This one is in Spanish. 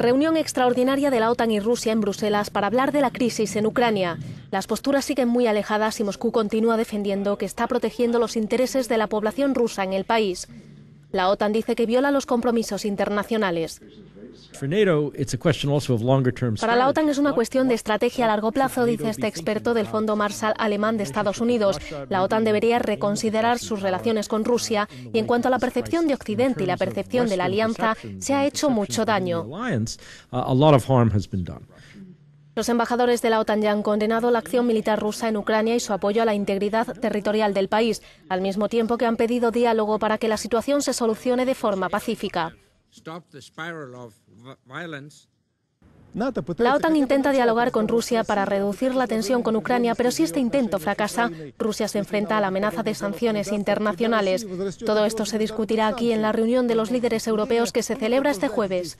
Reunión extraordinaria de la OTAN y Rusia en Bruselas para hablar de la crisis en Ucrania. Las posturas siguen muy alejadas y Moscú continúa defendiendo que está protegiendo los intereses de la población rusa en el país. La OTAN dice que viola los compromisos internacionales. Para la OTAN es una cuestión de estrategia a largo plazo, dice este experto del Fondo Marshall Alemán de Estados Unidos. La OTAN debería reconsiderar sus relaciones con Rusia y en cuanto a la percepción de Occidente y la percepción de la alianza, se ha hecho mucho daño. Uh, Los embajadores de la OTAN ya han condenado la acción militar rusa en Ucrania y su apoyo a la integridad territorial del país, al mismo tiempo que han pedido diálogo para que la situación se solucione de forma pacífica. Pues, la OTAN intenta dialogar con Rusia para reducir la tensión con Ucrania, pero si este intento fracasa, Rusia se enfrenta a la amenaza de sanciones internacionales. Todo esto se discutirá aquí en la reunión de los líderes europeos que se celebra este jueves.